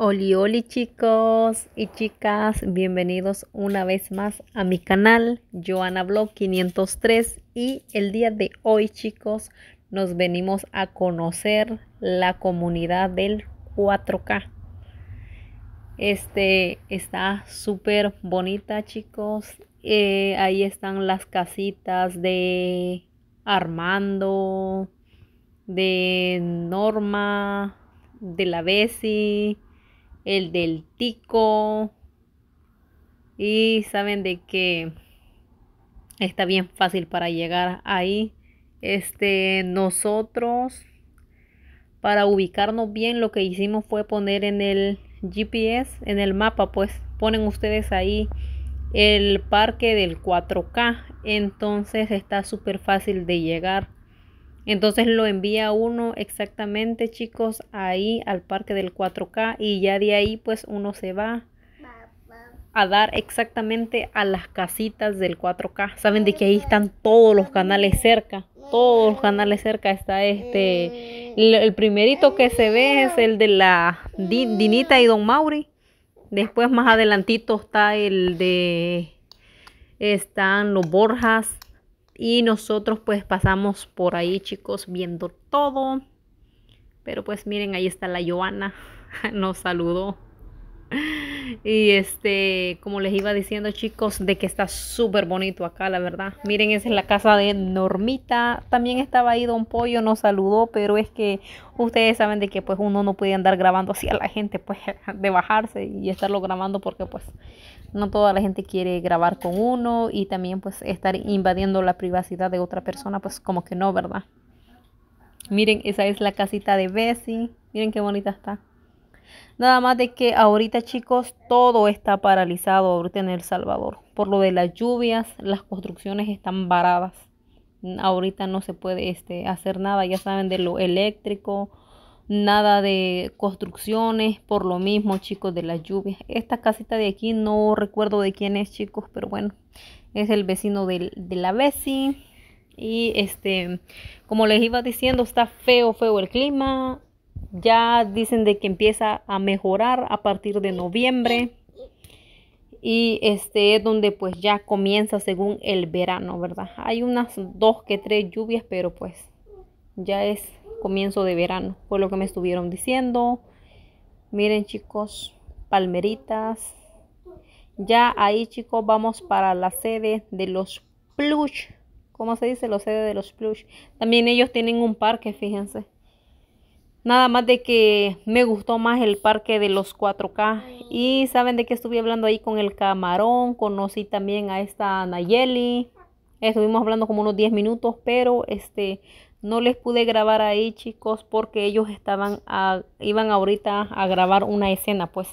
Oli, oli chicos y chicas, bienvenidos una vez más a mi canal Joana Blog 503 y el día de hoy chicos nos venimos a conocer la comunidad del 4K. Este está súper bonita chicos, eh, ahí están las casitas de Armando, de Norma, de la Bessie el del tico. Y saben de que está bien fácil para llegar ahí. Este, nosotros, para ubicarnos bien, lo que hicimos fue poner en el GPS, en el mapa, pues ponen ustedes ahí el parque del 4K. Entonces está súper fácil de llegar entonces lo envía uno exactamente, chicos, ahí al parque del 4K y ya de ahí pues uno se va a dar exactamente a las casitas del 4K. Saben de que ahí están todos los canales cerca. Todos los canales cerca está este. El primerito que se ve es el de la Dinita y Don Mauri. Después más adelantito está el de. Están los Borjas. Y nosotros pues pasamos por ahí, chicos, viendo todo. Pero pues miren, ahí está la Joana. Nos saludó. y este, como les iba diciendo chicos, de que está súper bonito acá, la verdad. Miren, esa es la casa de Normita. También estaba ahí Don Pollo, nos saludó, pero es que ustedes saben de que pues uno no puede andar grabando así a la gente, pues de bajarse y estarlo grabando porque pues no toda la gente quiere grabar con uno y también pues estar invadiendo la privacidad de otra persona, pues como que no, ¿verdad? Miren, esa es la casita de Bessie. Miren qué bonita está. Nada más de que ahorita chicos todo está paralizado ahorita en El Salvador. Por lo de las lluvias, las construcciones están varadas. Ahorita no se puede este, hacer nada, ya saben, de lo eléctrico, nada de construcciones, por lo mismo chicos de las lluvias. Esta casita de aquí no recuerdo de quién es chicos, pero bueno, es el vecino de, de la Bessie. Y este, como les iba diciendo, está feo, feo el clima ya dicen de que empieza a mejorar a partir de noviembre y este es donde pues ya comienza según el verano, ¿verdad? Hay unas dos que tres lluvias, pero pues ya es comienzo de verano, fue lo que me estuvieron diciendo. Miren chicos, palmeritas. Ya ahí chicos vamos para la sede de los plush. ¿Cómo se dice? La sede de los plush. También ellos tienen un parque, fíjense. Nada más de que me gustó más el parque de los 4K. Y saben de que estuve hablando ahí con el camarón. Conocí también a esta Nayeli. Estuvimos hablando como unos 10 minutos, pero este no les pude grabar ahí, chicos, porque ellos estaban a, iban ahorita a grabar una escena, pues.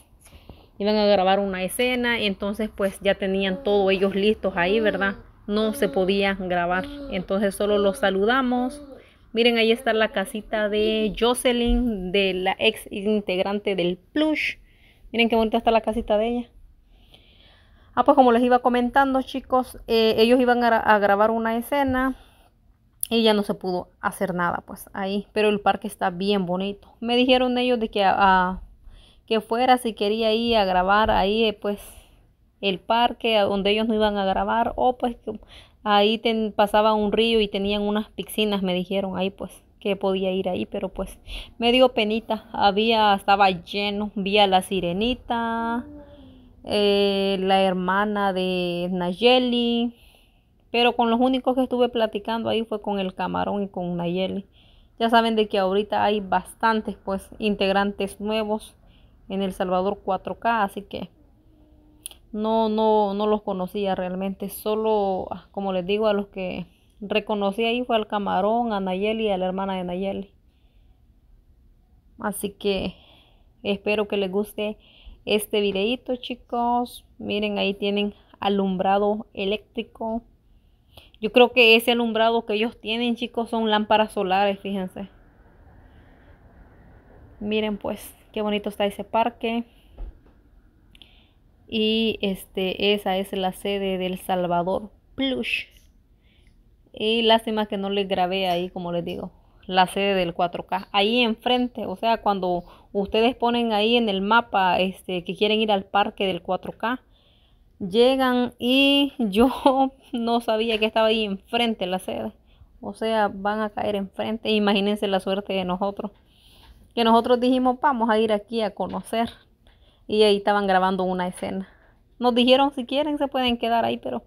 Iban a grabar una escena, y entonces pues ya tenían todos ellos listos ahí, ¿verdad? No se podía grabar. Entonces solo los saludamos Miren, ahí está la casita de Jocelyn, de la ex integrante del Plush. Miren qué bonita está la casita de ella. Ah, pues como les iba comentando, chicos, eh, ellos iban a, grabar una escena y ya no se pudo hacer nada, pues ahí. Pero el parque está bien bonito. Me dijeron ellos de que, ah, ah, que fuera si quería ir a grabar ahí, eh, pues el parque donde ellos no iban a grabar o pues Ahí pasaba un río y tenían unas piscinas, me dijeron ahí pues que podía ir ahí, pero pues me dio penita. Había, estaba lleno, vi a la sirenita, eh, la hermana de Nayeli, pero con los únicos que estuve platicando ahí fue con el camarón y con Nayeli. Ya saben de que ahorita hay bastantes pues integrantes nuevos en El Salvador 4K, así que no, no, no los conocía realmente, solo, ah, como les digo, a los que reconocí ahí fue al camarón, a Nayeli y a la hermana de Nayeli. Así que espero que les guste este videito, chicos. Miren, ahí tienen alumbrado eléctrico. Yo creo que ese alumbrado que ellos tienen, chicos, son lámparas solares, fíjense. Miren pues, qué bonito está ese parque. Y este, esa es la sede del Salvador Plush. Y lástima que no les grabé ahí, como les digo, la sede del 4K. Ahí enfrente, o sea, cuando ustedes ponen ahí en el mapa este, que quieren ir al parque del 4K, llegan y yo no sabía que estaba ahí enfrente la sede. O sea, van a caer enfrente. Imagínense la suerte de nosotros. Que nosotros dijimos, vamos a ir aquí a conocer y ahí estaban grabando una escena. Nos dijeron si quieren se pueden quedar ahí, pero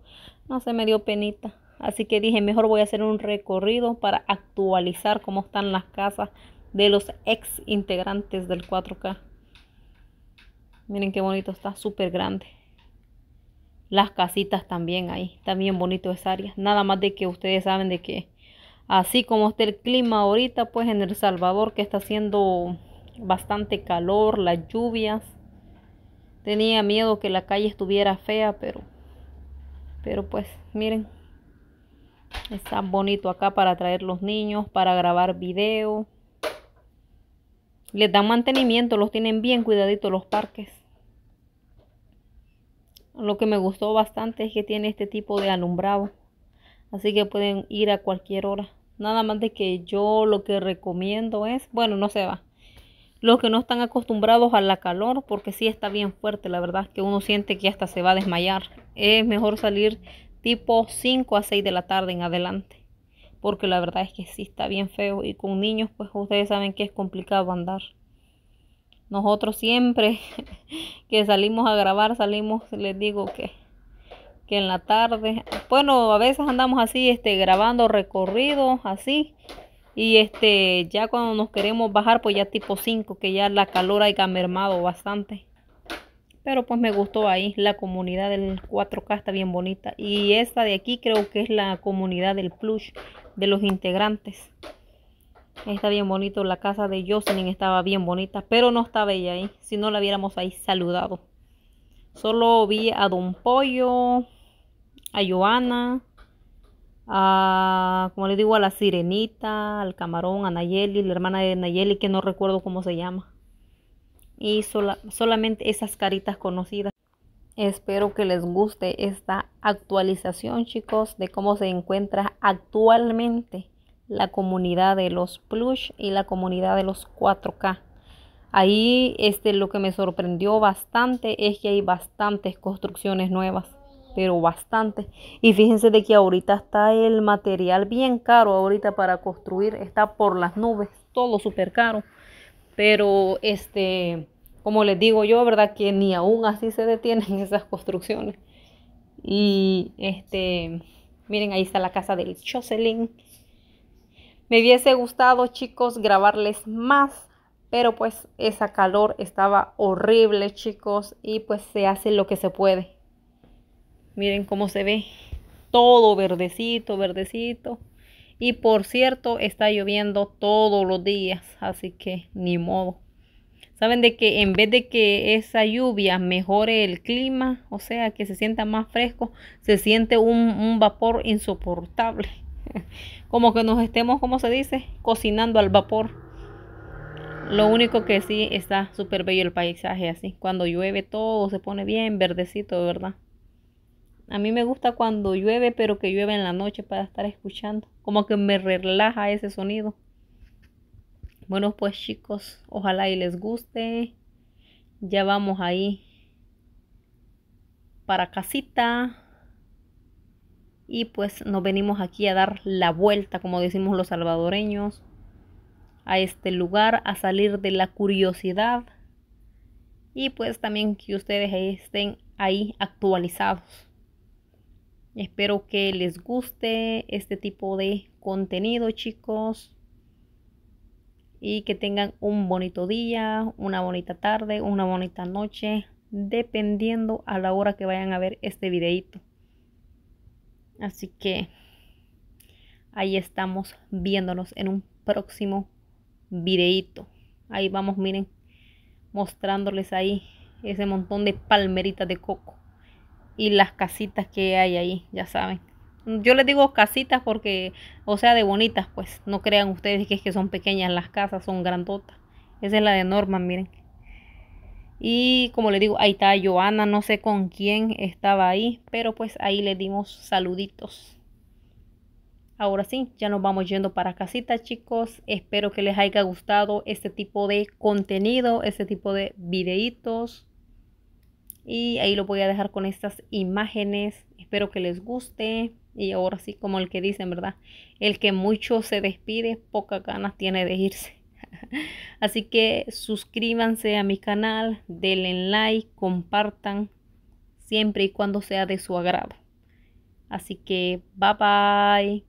no se me dio penita. Así que dije, mejor voy a hacer un recorrido para actualizar cómo están las casas de los ex integrantes del 4K. Miren qué bonito está, súper grande. Las casitas también ahí, también bonito esa área. Nada más de que ustedes saben de que así como está el clima ahorita, pues en El Salvador que está haciendo bastante calor, las lluvias, Tenía miedo que la calle estuviera fea, pero, pero pues miren, está bonito acá para traer los niños, para grabar video. Les dan mantenimiento, los tienen bien cuidaditos los parques. Lo que me gustó bastante es que tiene este tipo de alumbrado. Así que pueden ir a cualquier hora. Nada más de que yo lo que recomiendo es, bueno, no se va los que no están acostumbrados a la calor, porque sí está bien fuerte, la verdad que uno siente que hasta se va a desmayar. Es mejor salir tipo 5 a 6 de la tarde en adelante, porque la verdad es que sí está bien feo y con niños pues ustedes saben que es complicado andar. Nosotros siempre que salimos a grabar, salimos, les digo que que en la tarde, bueno, a veces andamos así este grabando recorridos así, y este, ya cuando nos queremos bajar, pues ya tipo 5, que ya la calor ha mermado bastante. Pero pues me gustó ahí, la comunidad del 4K está bien bonita. Y esta de aquí creo que es la comunidad del plush de los integrantes. está bien bonito, la casa de Jocelyn estaba bien bonita, pero no estaba ella ahí. Si no la hubiéramos ahí saludado. Solo vi a Don Pollo, a Joana, a, como le digo, a la sirenita, al camarón, a Nayeli, la hermana de Nayeli, que no recuerdo cómo se llama. Y solamente esas caritas conocidas. Espero que les guste esta actualización, chicos, de cómo se encuentra actualmente la comunidad de los plush y la comunidad de los 4K. Ahí este, lo que me sorprendió bastante es que hay bastantes construcciones nuevas pero bastante. Y fíjense de que ahorita está el material bien caro, ahorita para construir está por las nubes, todo súper caro. Pero este, como les digo yo, verdad que ni aún así se detienen esas construcciones. Y este, miren, ahí está la casa del chocelín Me hubiese gustado, chicos, grabarles más, pero pues esa calor estaba horrible, chicos, y pues se hace lo que se puede. Miren cómo se ve. Todo verdecito, verdecito. Y por cierto, está lloviendo todos los días, así que ni modo. Saben de que en vez de que esa lluvia mejore el clima, o sea, que se sienta más fresco, se siente un, vapor insoportable. como que nos estemos, como se dice, cocinando al vapor. Lo único que sí está súper bello el paisaje así. Cuando llueve todo se pone bien verdecito, de ¿verdad? A mí me gusta cuando llueve, pero que llueve en la noche para estar escuchando. Como que me relaja ese sonido. Bueno, pues chicos, ojalá y les guste. Ya vamos ahí para casita. Y pues nos venimos aquí a dar la vuelta, como decimos los salvadoreños, a este lugar, a salir de la curiosidad. Y pues también que ustedes estén ahí actualizados. Espero que les guste este tipo de contenido, chicos. Y que tengan un bonito día, una bonita tarde, una bonita noche, dependiendo a la hora que vayan a ver este videito. Así que ahí estamos viéndonos en un próximo videito. Ahí vamos, miren, mostrándoles ahí ese montón de palmeritas de coco y las casitas que hay ahí, ya saben. Yo les digo casitas porque, o sea, de bonitas, pues. No crean ustedes que es que son pequeñas las casas, son grandotas. Esa es la de Norman, miren. Y como les digo, ahí está Joana, no sé con quién estaba ahí, pero pues ahí le dimos saluditos. Ahora sí, ya nos vamos yendo para casitas, chicos. Espero que les haya gustado este tipo de contenido, este tipo de videitos y ahí lo voy a dejar con estas imágenes. Espero que les guste. Y ahora sí, como el que dicen, ¿verdad? El que mucho se despide, pocas ganas tiene de irse. Así que suscríbanse a mi canal, denle like, compartan, siempre y cuando sea de su agrado. Así que bye bye.